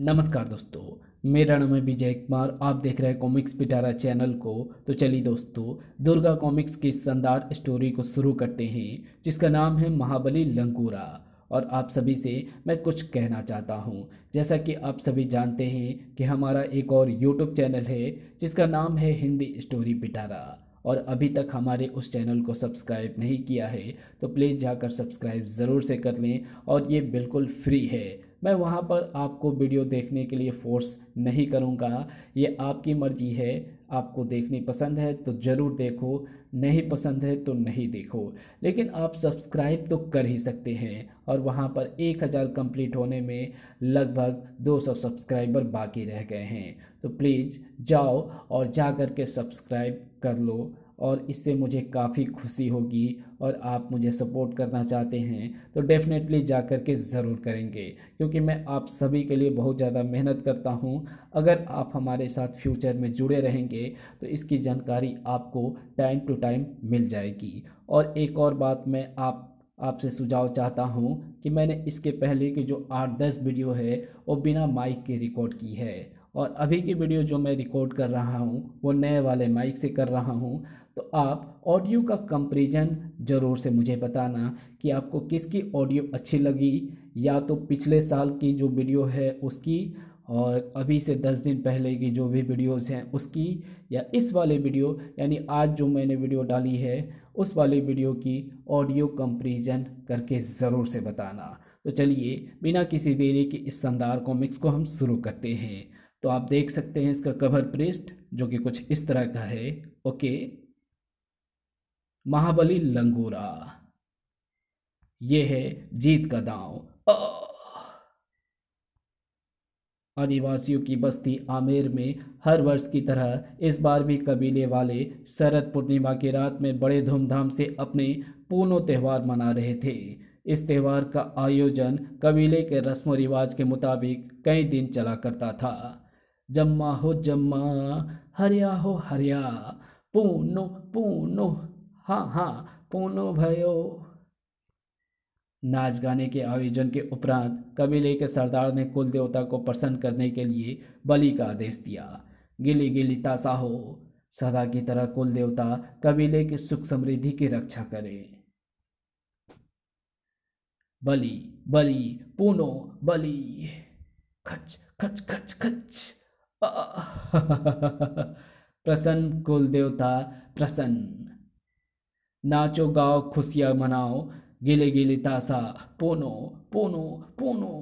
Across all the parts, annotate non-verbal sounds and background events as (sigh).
नमस्कार दोस्तों मेरा नाम है विजय कुमार आप देख रहे हैं कॉमिक्स पिटारा चैनल को तो चलिए दोस्तों दुर्गा कॉमिक्स की शानदार स्टोरी को शुरू करते हैं जिसका नाम है महाबली लंकूरा और आप सभी से मैं कुछ कहना चाहता हूँ जैसा कि आप सभी जानते हैं कि हमारा एक और यूट्यूब चैनल है जिसका नाम है हिंदी स्टोरी पिटारा और अभी तक हमारे उस चैनल को सब्सक्राइब नहीं किया है तो प्लीज़ जाकर सब्सक्राइब ज़रूर से कर लें और ये बिल्कुल फ्री है मैं वहाँ पर आपको वीडियो देखने के लिए फोर्स नहीं करूँगा ये आपकी मर्ज़ी है आपको देखनी पसंद है तो ज़रूर देखो नहीं पसंद है तो नहीं देखो लेकिन आप सब्सक्राइब तो कर ही सकते हैं और वहाँ पर एक हज़ार कम्प्लीट होने में लगभग दो सौ सब्सक्राइबर बाकी रह गए हैं तो प्लीज़ जाओ और जा कर के सब्सक्राइब कर लो और इससे मुझे काफ़ी खुशी होगी और आप मुझे सपोर्ट करना चाहते हैं तो डेफ़िनेटली जा कर के ज़रूर करेंगे क्योंकि मैं आप सभी के लिए बहुत ज़्यादा मेहनत करता हूँ अगर आप हमारे साथ फ्यूचर में जुड़े रहेंगे तो इसकी जानकारी आपको टाइम टू टाइम मिल जाएगी और एक और बात मैं आप आपसे सुझाव चाहता हूँ कि मैंने इसके पहले की जो आठ दस वीडियो है वो बिना माइक के रिकॉर्ड की है और अभी की वीडियो जो मैं रिकॉर्ड कर रहा हूँ वो नए वाले माइक से कर रहा हूँ तो आप ऑडियो का कंपेरिजन ज़रूर से मुझे बताना कि आपको किसकी ऑडियो अच्छी लगी या तो पिछले साल की जो वीडियो है उसकी और अभी से दस दिन पहले की जो भी वीडियोस हैं उसकी या इस वाले वीडियो यानी आज जो मैंने वीडियो डाली है उस वाले वीडियो की ऑडियो कंपेरिजन करके ज़रूर से बताना तो चलिए बिना किसी देरी के इस शानदार कॉमिक्स को हम शुरू करते हैं तो आप देख सकते हैं इसका कवर पृष्ठ जो कि कुछ इस तरह का है ओके महाबली लंगूरा ये है जीत का दांव आदिवासियों की बस्ती आमेर में हर वर्ष की तरह इस बार भी कबीले वाले शरद पूर्णिमा की रात में बड़े धूमधाम से अपने पूनो त्यौहार मना रहे थे इस त्यौहार का आयोजन कबीले के रस्म रिवाज के मुताबिक कई दिन चला करता था जम्मा हो जम्मा हरिया हो हरिया पूनो पूनो हाँ हाँ पूनो भयो नाच गाने के आयोजन के उपरांत कबीले के सरदार ने कुल देवता को प्रसन्न करने के लिए बलि का आदेश दिया गिली गिली तासा हो सदा की तरह कुल देवता कबीले की सुख समृद्धि की रक्षा करे बलि बलि पूनो बलि खच खच खच खच (laughs) प्रसन्न कुल देवता प्रसन्न नाचो गाओ खुशियाँ मनाओ गिले गिले ताशा पोनो पोनो पोनो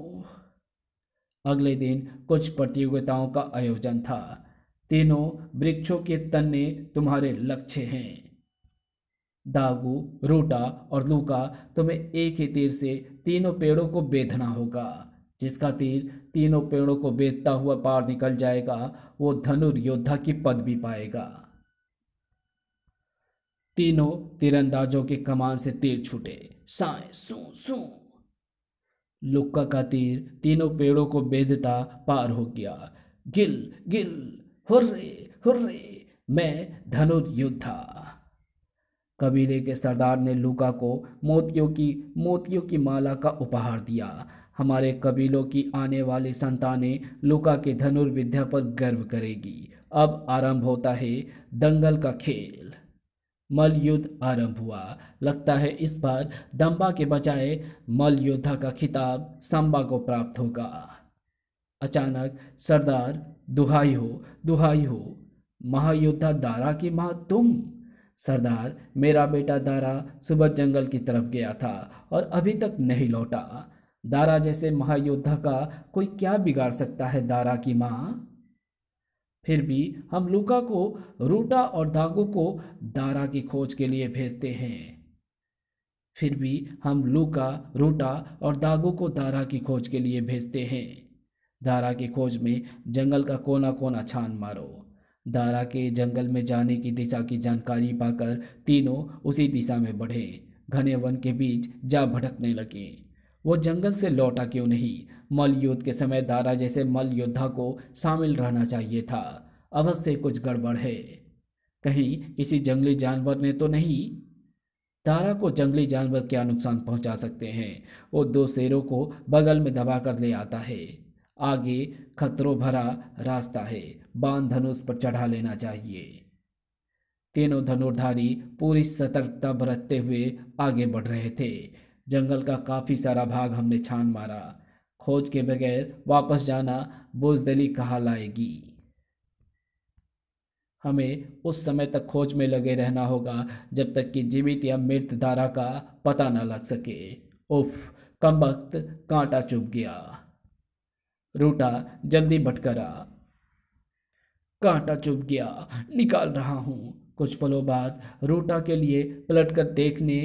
अगले दिन कुछ प्रतियोगिताओं का आयोजन था तीनों वृक्षों के तने तुम्हारे लक्ष्य हैं दागू रूटा और लूका तुम्हें एक ही तीर से तीनों पेड़ों को बेधना होगा जिसका तीर तीनों पेड़ों को बेधता हुआ पार निकल जाएगा वो धनुर योद्धा की पदवी पाएगा तीनों तीरंदाजों के कमान से तीर छूटे साए सू सू लुक्का का तीर तीनों पेड़ों को बेदता पार हो गया गिल गिल हुर्रे हुर्रे मैं धनुर्योद्धा कबीले के सरदार ने लुका को मोतियों की मोतियों की माला का उपहार दिया हमारे कबीलों की आने वाली संतानें लुका के धनुर्विद्या पर गर्व करेगी अब आरंभ होता है दंगल का खेल मलयुद्ध आरंभ हुआ लगता है इस बार दम्बा के बजाय मलयोद्धा का खिताब सांबा को प्राप्त होगा अचानक सरदार दुहाई हो दुहाई हो महायोद्धा दारा की माँ तुम सरदार मेरा बेटा दारा सुबह जंगल की तरफ गया था और अभी तक नहीं लौटा दारा जैसे महायोद्धा का कोई क्या बिगाड़ सकता है दारा की माँ फिर भी हम लूका को रूटा और दागो को दारा की खोज के लिए भेजते हैं फिर भी हम लूका रूटा और दागो को दारा की खोज के लिए भेजते हैं दारा की खोज में जंगल का कोना कोना छान मारो दारा के जंगल में जाने की दिशा की जानकारी पाकर तीनों उसी दिशा में बढ़े घने वन के बीच जा भटकने लगे वो जंगल से लौटा क्यों नहीं मल युद्ध के समय दारा जैसे मल योद्धा को शामिल रहना चाहिए था अवश्य कुछ गड़बड़ है कहीं किसी जंगली जानवर ने तो नहीं दारा को जंगली जानवर क्या नुकसान पहुंचा सकते हैं वो दो शेरों को बगल में दबा कर ले आता है आगे खतरों भरा रास्ता है बांध धनुष पर चढ़ा लेना चाहिए तीनों धनुर्धारी पूरी सतर्कता बरतते हुए आगे बढ़ रहे थे जंगल का काफ़ी सारा भाग हमने छान मारा खोज के बगैर वापस जाना बोझदली कहा लाएगी हमें उस समय तक खोज में लगे रहना होगा जब तक कि जीवित या मृत धारा का पता न लग सके उफ कम वक्त कांटा चुभ गया रूटा जल्दी भटकरा कांटा चुभ गया निकाल रहा हूं कुछ पलों बाद रूटा के लिए पलट कर देखने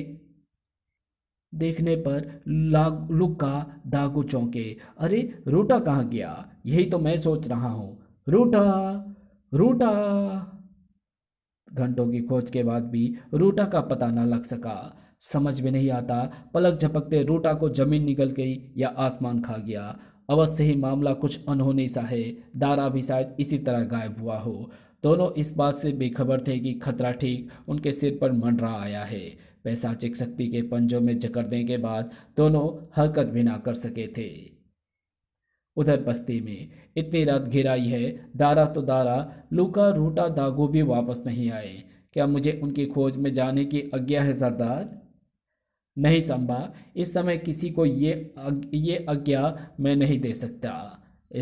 देखने पर लाग का दागू चौंके अरे रूटा कहाँ गया यही तो मैं सोच रहा हूँ रूटा रूटा घंटों की खोज के बाद भी रूटा का पता ना लग सका समझ में नहीं आता पलक झपकते रूटा को जमीन निकल गई या आसमान खा गया अवश्य ही मामला कुछ अनहोनी सा है दारा भी शायद इसी तरह गायब हुआ हो दोनों इस बात से बेखबर थे कि खतरा ठीक उनके सिर पर मंडरा आया है पैसाचिक शक्ति के पंजों में जकड़ने के बाद दोनों हरकत भी ना कर सके थे उधर बस्ती में इतनी रात घिराई है दारा तो दारा लूका रूटा दागू भी वापस नहीं आए क्या मुझे उनकी खोज में जाने की आज्ञा है सरदार नहीं संभा इस समय किसी को ये अग, ये आज्ञा मैं नहीं दे सकता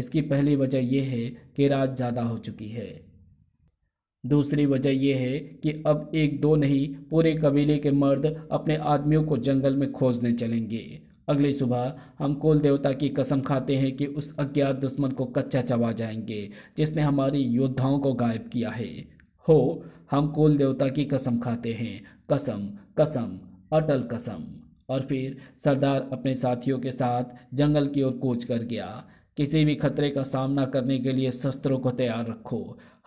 इसकी पहली वजह यह है कि रात ज़्यादा हो चुकी है दूसरी वजह यह है कि अब एक दो नहीं पूरे कबीले के मर्द अपने आदमियों को जंगल में खोजने चलेंगे अगली सुबह हम कुल देवता की कसम खाते हैं कि उस अज्ञात दुश्मन को कच्चा चबा जाएंगे जिसने हमारी योद्धाओं को गायब किया है हो हम कुल देवता की कसम खाते हैं कसम कसम अटल कसम और फिर सरदार अपने साथियों के साथ जंगल की ओर कूच कर गया किसी भी खतरे का सामना करने के लिए शस्त्रों को तैयार रखो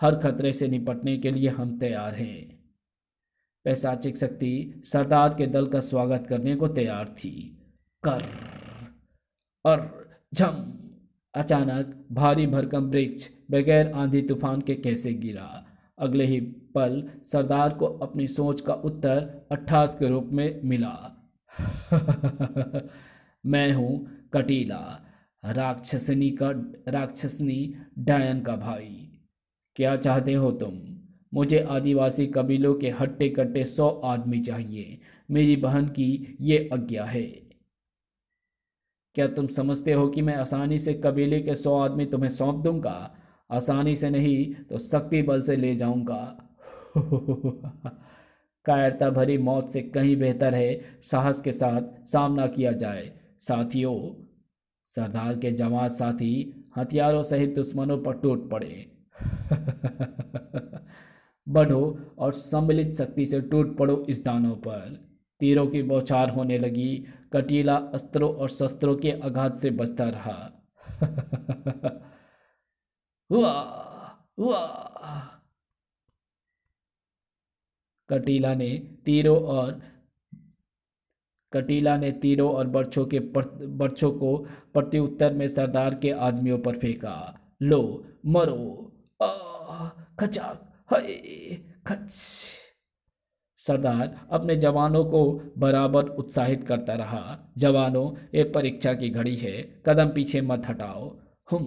हर खतरे से निपटने के लिए हम तैयार हैं पैसाचिक शक्ति सरदार के दल का स्वागत करने को तैयार थी कर और झम अचानक भारी भरकम वृक्ष बगैर आंधी तूफान के कैसे गिरा अगले ही पल सरदार को अपनी सोच का उत्तर अट्ठास के रूप में मिला (laughs) मैं हूँ कटीला राक्षसनी का राक्षसनी डायन का भाई क्या चाहते हो तुम मुझे आदिवासी कबीलों के हट्टे कट्टे सौ आदमी चाहिए मेरी बहन की ये आज्ञा है क्या तुम समझते हो कि मैं आसानी से कबीले के सौ आदमी तुम्हें सौंप दूंगा आसानी से नहीं तो शक्ति बल से ले जाऊंगा (laughs) कायरता भरी मौत से कहीं बेहतर है साहस के साथ सामना किया जाए साथियों सरदार के जवान साथी हथियारों सहित दुश्मनों पर टूट पड़े (laughs) बढ़ो और सम्मिलित शक्ति से टूट पड़ो इस दानों पर तीरों की बौछार होने लगी कटीला अस्त्रों और शस्त्रों के आघात से बचता रहा (laughs) हुआ हुआ कटीला ने तीरों और कटीला ने तीरों और बर्छों के बर्छों को प्रत्युत्तर में सरदार के आदमियों पर फेंका लो मरो खच सरदार अपने जवानों को बराबर उत्साहित करता रहा जवानों एक परीक्षा की घड़ी है कदम पीछे मत हटाओ हम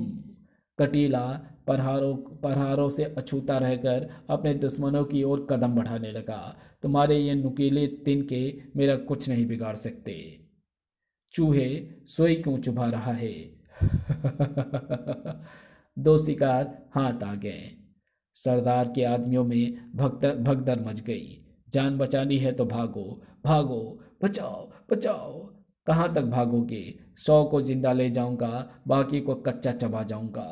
कटीला पहाड़ों पहाड़ों से अछूता रहकर अपने दुश्मनों की ओर कदम बढ़ाने लगा तुम्हारे ये नुकीले के मेरा कुछ नहीं बिगाड़ सकते चूहे सोई क्यों चुभा रहा है (laughs) दो शिकार हाथ आ गए सरदार के आदमियों में भगत भगदर मच गई जान बचानी है तो भागो भागो बचाओ बचाओ कहाँ तक भागोगे सौ को जिंदा ले जाऊंगा बाकी को कच्चा चबा जाऊंगा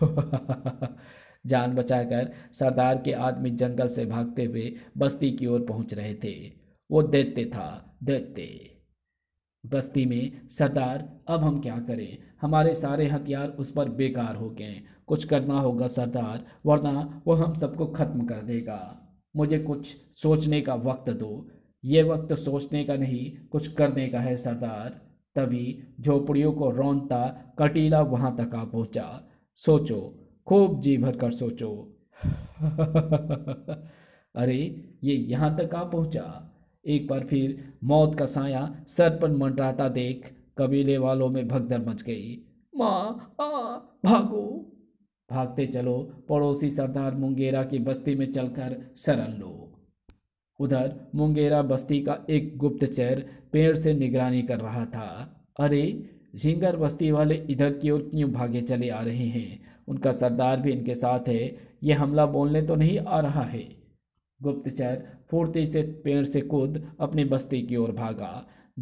(laughs) जान बचाकर सरदार के आदमी जंगल से भागते हुए बस्ती की ओर पहुंच रहे थे वो देते था देते बस्ती में सरदार अब हम क्या करें हमारे सारे हथियार उस पर बेकार हो गए कुछ करना होगा सरदार वरना वो हम सबको ख़त्म कर देगा मुझे कुछ सोचने का वक्त दो ये वक्त सोचने का नहीं कुछ करने का है सरदार तभी झोपड़ियों को रौनता कटीला वहाँ तक आ पहुँचा सोचो खूब जी भर कर सोचो (laughs) अरे ये यहाँ तक आ पहुँचा एक बार फिर मौत का साया सर पर मंडराता देख कबीले वालों में भगदड़ मच गई माँ आ भागो भागते चलो पड़ोसी सरदार मुंगेरा की बस्ती में चलकर शरण लो उधर मुंगेरा बस्ती का एक गुप्तचर पेड़ से निगरानी कर रहा था अरे झींगर बस्ती वाले इधर की ओर क्यों भागे चले आ रहे हैं उनका सरदार भी इनके साथ है ये हमला बोलने तो नहीं आ रहा है गुप्तचर फुर्ती से पेड़ से कूद अपनी बस्ती की ओर भागा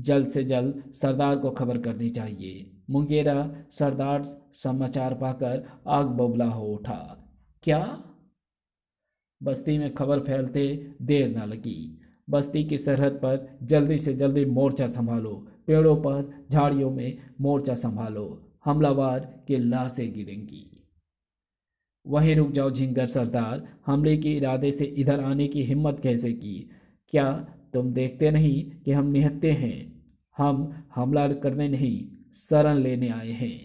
जल्द से जल्द सरदार को खबर करनी चाहिए मुंगेरा सरदार समाचार पाकर आग बबला हो उठा क्या बस्ती में खबर फैलते देर न लगी बस्ती की सरहद पर जल्दी से जल्दी मोर्चा संभालो पेड़ों पर झाड़ियों में मोर्चा संभालो हमलावर के लाशें गिरेंगी वहीं रुक जाओ झिंगर सरदार हमले के इरादे से इधर आने की हिम्मत कैसे की क्या तुम देखते नहीं कि हम निहत्ते हैं हम हमला करने नहीं शरण लेने आए हैं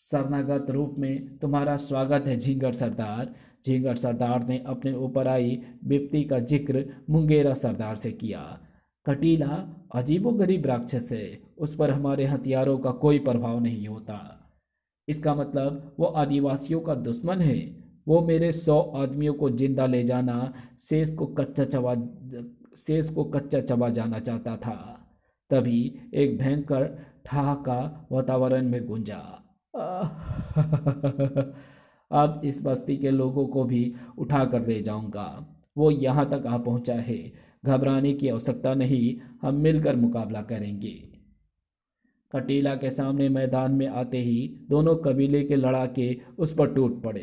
शरणागत रूप में तुम्हारा स्वागत है झिंगर सरदार झिंगर सरदार ने अपने ऊपर आई विपत्ति का जिक्र मुंगेरा सरदार से किया कटीला अजीबो गरीब राक्षस है उस पर हमारे हथियारों का कोई प्रभाव नहीं होता इसका मतलब वो आदिवासियों का दुश्मन है वो मेरे सौ आदमियों को जिंदा ले जाना शेष को कच्चा चबा शेष को कच्चा चबा जाना चाहता था तभी एक भयंकर ठहाका वातावरण में गूंजा अब इस बस्ती के लोगों को भी उठा कर ले जाऊंगा वो यहाँ तक आ पहुँचा है घबराने की आवश्यकता नहीं हम मिलकर मुकाबला करेंगे कटीला के सामने मैदान में आते ही दोनों कबीले के लड़ाके उस पर टूट पड़े (laughs)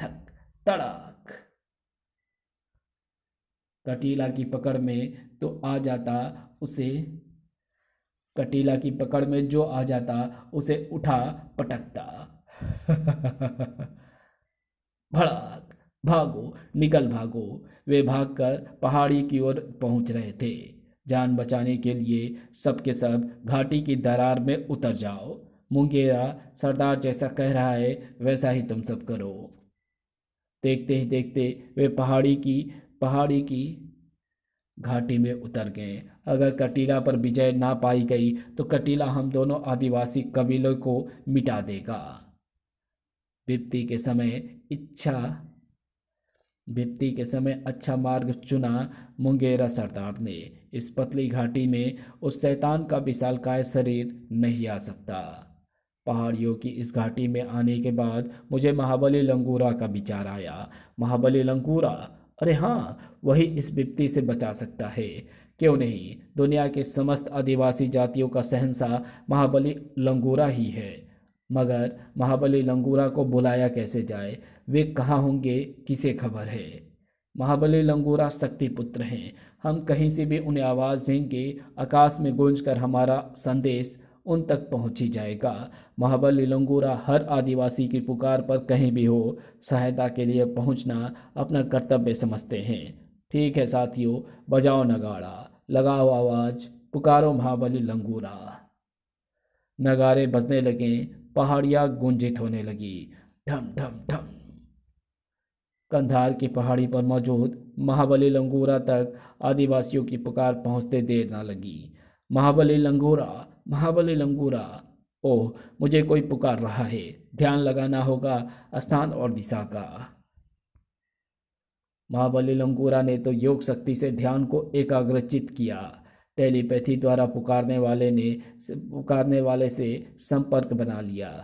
ठक तड़ाक कटीला की पकड़ में तो आ जाता उसे कटीला की पकड़ में जो आ जाता उसे उठा पटकता (laughs) भड़ाक भागो निकल भागो वे भागकर पहाड़ी की ओर पहुंच रहे थे जान बचाने के लिए सबके सब घाटी की दरार में उतर जाओ मुंगेरा सरदार जैसा कह रहा है वैसा ही तुम सब करो देखते ही देखते वे पहाड़ी की पहाड़ी की घाटी में उतर गए अगर कटीला पर विजय ना पाई गई तो कटीला हम दोनों आदिवासी कबीलों को मिटा देगा विपत्ति के समय इच्छा विपत्ति के समय अच्छा मार्ग चुना मुंगेरा सरदार ने इस पतली घाटी में उस शैतान का विशालकाय शरीर नहीं आ सकता पहाड़ियों की इस घाटी में आने के बाद मुझे महाबली लंगूरा का विचार आया महाबली लंगूरा अरे हाँ वही इस विपत्ति से बचा सकता है क्यों नहीं दुनिया के समस्त आदिवासी जातियों का सहनसा महाबली लंगूरा ही है मगर महाबली लंगूरा को बुलाया कैसे जाए वे कहाँ होंगे किसे खबर है महाबली लंगूरा शक्ति पुत्र हैं हम कहीं से भी उन्हें आवाज़ देंगे आकाश में गूंज कर हमारा संदेश उन तक पहुँच ही जाएगा महाबली लंगूरा हर आदिवासी की पुकार पर कहीं भी हो सहायता के लिए पहुँचना अपना कर्तव्य समझते हैं ठीक है साथियों बजाओ नगाड़ा लगाओ आवाज़ पुकारो महाबली लंगूरा नगारे बजने लगे पहाड़ियाँ गुंजित होने लगी ढम ढम ढम कंधार की पहाड़ी पर मौजूद महाबली लंगूरा तक आदिवासियों की पुकार पहुंचते देर न लगी महाबली लंगूरा महाबली लंगूरा ओह मुझे कोई पुकार रहा है ध्यान लगाना होगा स्थान और दिशा का महाबली लंगूरा ने तो योग शक्ति से ध्यान को एकाग्रचित किया टेलीपैथी द्वारा पुकारने वाले ने पुकारने वाले से संपर्क बना लिया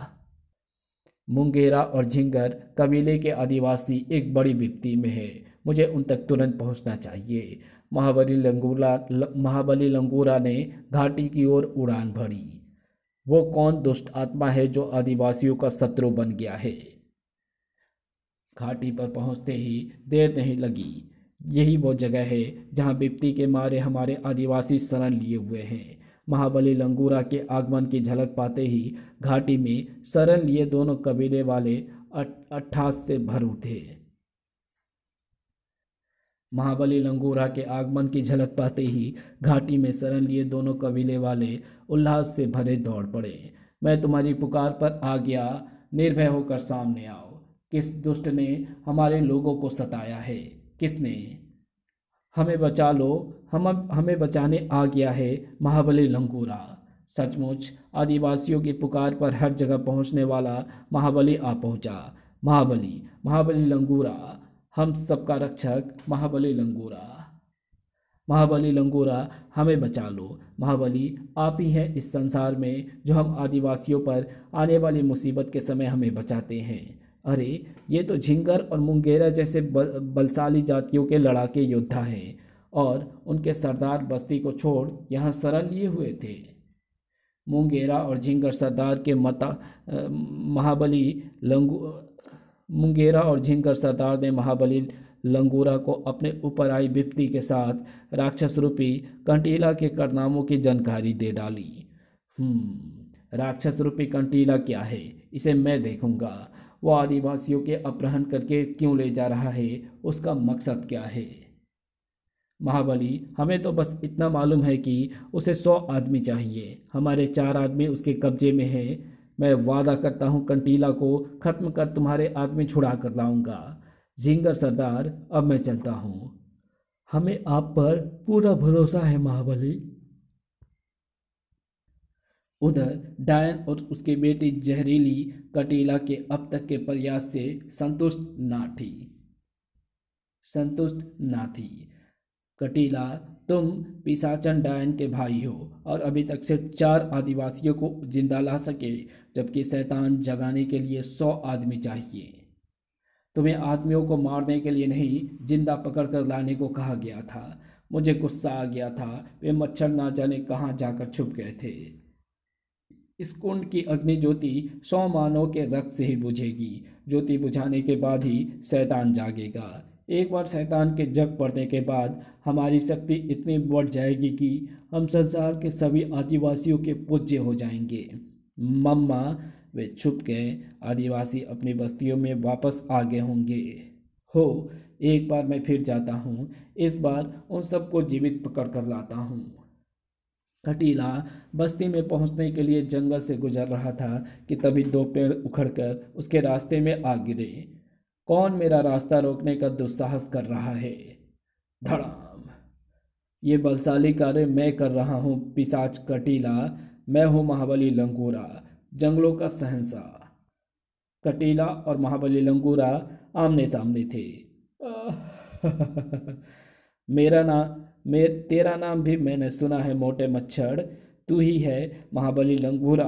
मुंगेरा और झिंगर कबीले के आदिवासी एक बड़ी विपत्ति में है मुझे उन तक तुरंत पहुंचना चाहिए महाबली लंगूरा ल, महाबली लंगूरा ने घाटी की ओर उड़ान भरी वो कौन दुष्ट आत्मा है जो आदिवासियों का शत्रु बन गया है घाटी पर पहुंचते ही देर नहीं लगी यही वो जगह है जहां विपत्ति के मारे हमारे आदिवासी शरण लिए हुए हैं महाबली लंगूरा के आगमन की झलक पाते ही घाटी में शरण लिए दोनों कबीले वाले अट्ठास से भर उठे महाबली लंगूरा के आगमन की झलक पाते ही घाटी में शरण लिए दोनों कबीले वाले उल्लास से भरे दौड़ पड़े मैं तुम्हारी पुकार पर आ गया निर्भय होकर सामने आओ किस दुष्ट ने हमारे लोगों को सताया है किसने हमें बचा लो हम हमें बचाने आ गया है महाबली लंगूरा सचमुच आदिवासियों की पुकार पर हर जगह पहुंचने वाला महाबली आ पहुंचा महाबली महाबली लंगूरा हम सबका रक्षक महाबली लंगूरा महाबली लंगूरा हमें बचा लो महाबली आप ही हैं इस संसार में जो हम आदिवासियों पर आने वाली मुसीबत के समय हमें बचाते हैं अरे ये तो झिंगर और मुंगेरा जैसे बलशाली जातियों के लड़ाके योद्धा हैं और उनके सरदार बस्ती को छोड़ यहाँ शरण लिए हुए थे मुंगेरा और झिंगर सरदार के मता महाबली लंगू मुंगेरा और झिंगर सरदार ने महाबली लंगूरा को अपने ऊपर आई विपत्ति के साथ राक्षस रूपी कंटीला के करनामों की जानकारी दे डाली हम्म, राक्षस रूपी कंटीला क्या है इसे मैं देखूंगा वो आदिवासियों के अपहरण करके क्यों ले जा रहा है उसका मकसद क्या है महाबली हमें तो बस इतना मालूम है कि उसे सौ आदमी चाहिए हमारे चार आदमी उसके कब्जे में हैं मैं वादा करता हूँ कंटीला को ख़त्म कर तुम्हारे आदमी छुड़ा कर लाऊंगा जिंगर सरदार अब मैं चलता हूँ हमें आप पर पूरा भरोसा है महाबली उधर डायन और उसकी बेटी जहरीली कटीला के अब तक के प्रयास से संतुष्ट ना थी संतुष्ट ना थी कटीला तुम पिसाचन डायन के भाई हो और अभी तक सिर्फ चार आदिवासियों को जिंदा ला सके जबकि शैतान जगाने के लिए सौ आदमी चाहिए तुम्हें आदमियों को मारने के लिए नहीं जिंदा पकड़ कर लाने को कहा गया था मुझे गुस्सा आ गया था वे मच्छर ना जाने कहाँ जाकर छुप गए थे इस कुंड की अग्नि ज्योति सौ मानों के रक्त से ही बुझेगी ज्योति बुझाने के बाद ही शैतान जागेगा एक बार शैतान के जग पड़ने के बाद हमारी शक्ति इतनी बढ़ जाएगी कि हम संसार के सभी आदिवासियों के पूज्य हो जाएंगे मम्मा वे छुप गए आदिवासी अपनी बस्तियों में वापस आ गए होंगे हो एक बार मैं फिर जाता हूँ इस बार उन सबको जीवित पकड़ कर लाता हूँ कटीला बस्ती में पहुंचने के लिए जंगल से गुजर रहा था कि तभी दो पेड़ उखड़कर उसके रास्ते में आ गिरे कौन मेरा रास्ता रोकने का दुस्साहस कर रहा है धड़ाम ये बलशाली कार्य मैं कर रहा हूँ पिसाच कटीला मैं हूँ महाबली लंगूरा जंगलों का सहनसा कटीला और महाबली लंगूरा आमने सामने थे (laughs) मेरा ना मे तेरा नाम भी मैंने सुना है मोटे मच्छर तू ही है महाबली लंगूरा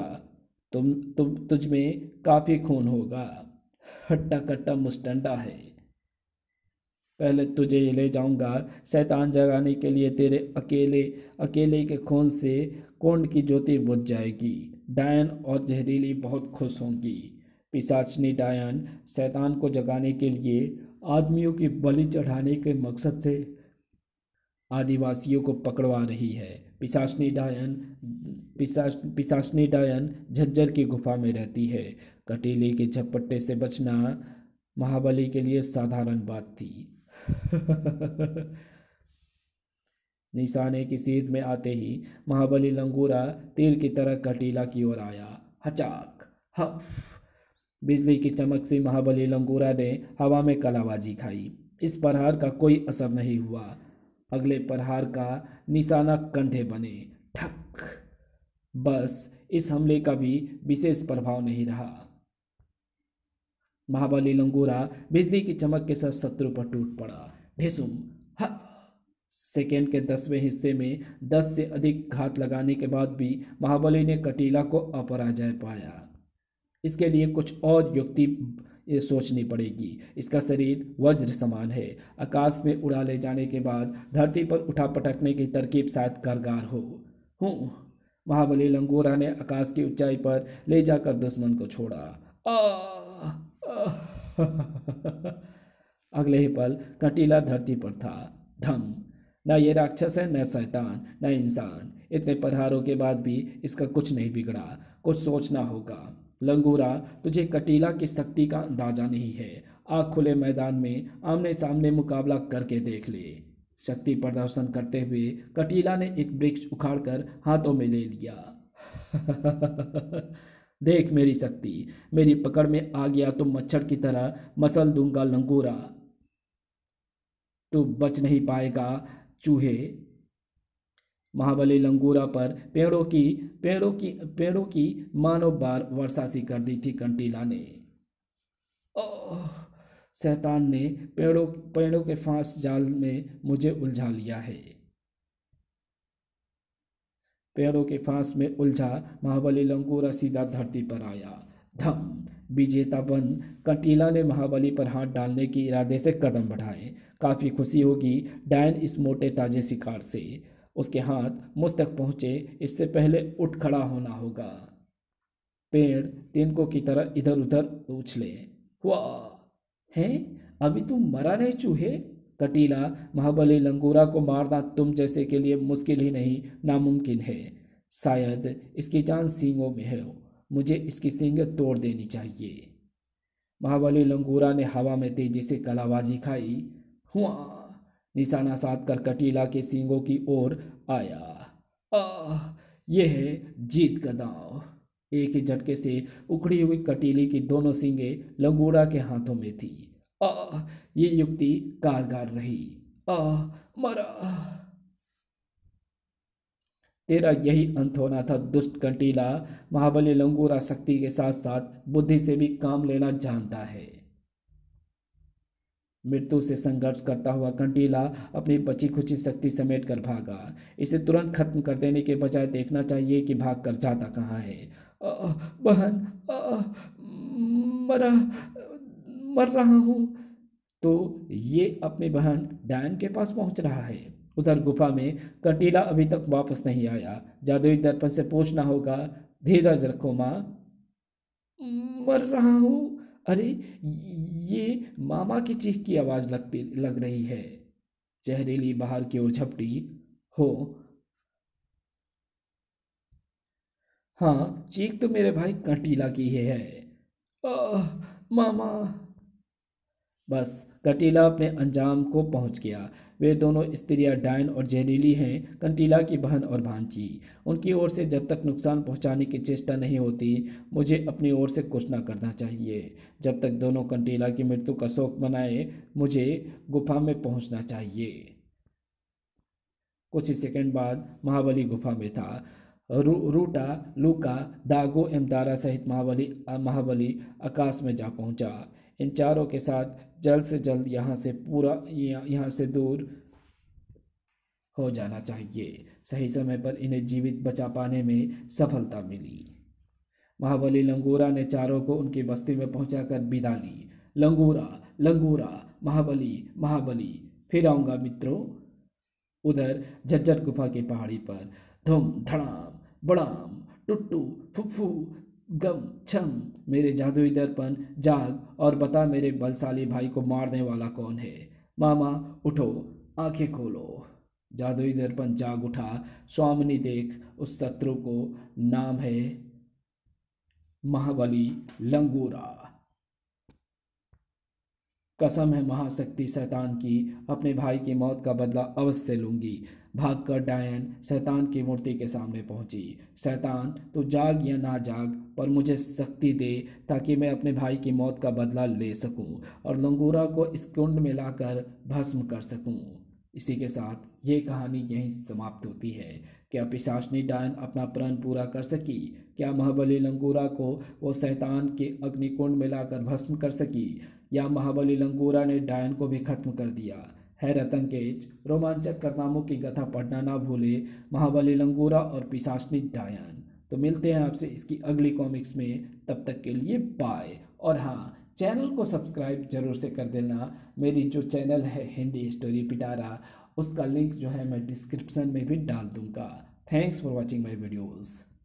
तुम तुम तुझ में काफ़ी खून होगा हट्टा कट्टा मुस्टंडा है पहले तुझे ले जाऊंगा शैतान जगाने के लिए तेरे अकेले अकेले के खून से कोंड की ज्योति बुझ जाएगी डायन और जहरीली बहुत खुश होंगी पिसाचनी डायन शैतान को जगाने के लिए आदमियों की बलि चढ़ाने के मकसद से आदिवासियों को पकड़वा रही है पिशाचनी डायन पिशाच पिशाचनी डायन झज्जर की गुफा में रहती है कटीले के झपट्टे से बचना महाबली के लिए साधारण बात थी (laughs) निशाने की सीध में आते ही महाबली लंगूरा तीर की तरह कटीला की ओर आया हचाक हफ बिजली की चमक से महाबली लंगूरा ने हवा में कलाबाजी खाई इस प्रहार का कोई असर नहीं हुआ अगले प्रहार का निशाना कंधे बने ठक बस इस हमले का भी विशेष प्रभाव नहीं रहा महाबली लंगूरा बिजली की चमक के साथ शत्रु पर टूट पड़ा ढिसुम सेकेंड के दसवें हिस्से में दस से अधिक घात लगाने के बाद भी महाबली ने कटीला को अपराजय पाया इसके लिए कुछ और युक्ति ये सोचनी पड़ेगी इसका शरीर वज्र समान है आकाश में उड़ा ले जाने के बाद धरती पर उठा पटकने की तरकीब शायद कारगर हो हूँ महाबली लंगोरा ने आकाश की ऊंचाई पर ले जाकर दुश्मन को छोड़ा आ, आ, (laughs) अगले ही पल कटीला धरती पर था धम न ये राक्षस है न शैतान न इंसान इतने प्रहारों के बाद भी इसका कुछ नहीं बिगड़ा कुछ सोचना होगा लंगूरा तुझे कटीला की शक्ति का अंदाजा नहीं है आग खुले मैदान में आमने सामने मुकाबला करके देख ले शक्ति प्रदर्शन करते हुए कटीला ने एक वृक्ष उखाड़कर हाथों में ले लिया (laughs) देख मेरी शक्ति मेरी पकड़ में आ गया तो मच्छर की तरह मसल दूंगा लंगूरा तू बच नहीं पाएगा चूहे महाबली लंगूरा पर पेड़ों की पेड़ों की पेड़ों की मानो बार वर्षा सी कर दी थी कंटीला ने शैतान ने पेड़ों पेड़ों के फांस जाल में मुझे उलझा लिया है पेड़ों के फांस में उलझा महाबली लंगूरा सीधा धरती पर आया धम विजेता बन कंटीला ने महाबली पर हाथ डालने के इरादे से कदम बढ़ाए काफ़ी खुशी होगी डायन इस मोटे ताजे शिकार से उसके हाथ मुझ तक पहुँचे इससे पहले उठ खड़ा होना होगा पेड़ तिनको की तरह इधर उधर उछले वाह हैं अभी तुम मरा नहीं चूहे कटीला महाबली लंगूरा को मारना तुम जैसे के लिए मुश्किल ही नहीं नामुमकिन है शायद इसकी जान सींगों में है मुझे इसकी सींग तोड़ देनी चाहिए महाबली लंगूरा ने हवा में तेजी से कलाबाजी खाई हुआ निशाना साध कर कटीला के सींगों की ओर आया आह यह है जीत का दांव एक ही झटके से उखड़ी हुई कटीले की दोनों सींगे लंगूड़ा के हाथों में थी आह ये युक्ति कारगर रही आह मरा तेरा यही अंत होना था दुष्ट कंटीला महाबली लंगूरा शक्ति के साथ साथ बुद्धि से भी काम लेना जानता है मृत्यु से संघर्ष करता हुआ कंटीला अपनी बची खुची शक्ति समेट कर भागा इसे तुरंत खत्म कर देने के बजाय देखना चाहिए कि भाग कर जाता कहाँ है बहन मरा मर रहा हूँ तो ये अपनी बहन डायन के पास पहुँच रहा है उधर गुफा में कंटीला अभी तक वापस नहीं आया जादुई दर्पण से पूछना होगा धीरज रखो माँ मर रहा हूँ अरे ये मामा की चीख की आवाज़ लगती लग रही है जहरीली बाहर की ओर झपटी हो हाँ चीख तो मेरे भाई कटीला की ही है आ, मामा बस कटीला अपने अंजाम को पहुंच गया वे दोनों स्त्रियाँ डायन और जहरीली हैं कंटीला की बहन और भांची उनकी ओर से जब तक नुकसान पहुंचाने की चेष्टा नहीं होती मुझे अपनी ओर से कुछ ना करना चाहिए जब तक दोनों कंटीला की मृत्यु का शोक मनाए मुझे गुफा में पहुंचना चाहिए कुछ ही सेकेंड बाद महाबली गुफा में था रू, रूटा लूका दागो एम सहित महाबली महाबली आकाश में जा पहुंचा इन चारों के साथ जल्द से जल्द यहाँ से पूरा यहाँ से दूर हो जाना चाहिए सही समय पर इन्हें जीवित बचा पाने में सफलता मिली महाबली लंगूरा ने चारों को उनकी बस्ती में पहुंचाकर विदा ली लंगूरा लंगूरा महाबली महाबली फिर आऊँगा मित्रों उधर झज्जर गुफा की पहाड़ी पर धुम धड़ाम बड़ाम टुट्टू फुफ्फू गम छम मेरे जादुई दर्पण जाग और बता मेरे बलशाली भाई को मारने वाला कौन है मामा उठो आंखें खोलो जादुई दर्पण जाग उठा स्वामिनी देख उस शत्रु को नाम है महाबली लंगूरा कसम है महाशक्ति शैतान की अपने भाई की मौत का बदला अवश्य लूंगी भागकर डायन शैतान की मूर्ति के सामने पहुंची शैतान तो जाग या ना जाग और मुझे शक्ति दे ताकि मैं अपने भाई की मौत का बदला ले सकूं और लंगूरा को इस कुंड में लाकर भस्म कर सकूं इसी के साथ ये कहानी यहीं समाप्त होती है क्या पिशाचनी डायन अपना प्रण पूरा कर सकी क्या महाबली लंगूरा को वो शैतान के अग्निकुंड में लाकर भस्म कर सकी या महाबली लंगूरा ने डायन को भी खत्म कर दिया है केज रोमांचक करनामों की कथा पढ़ना ना भूले महाबली लंगूरा और पिशाचनी डायन तो मिलते हैं आपसे इसकी अगली कॉमिक्स में तब तक के लिए बाय और हाँ चैनल को सब्सक्राइब जरूर से कर देना मेरी जो चैनल है हिंदी स्टोरी पिटारा उसका लिंक जो है मैं डिस्क्रिप्सन में भी डाल दूँगा thanks for watching my videos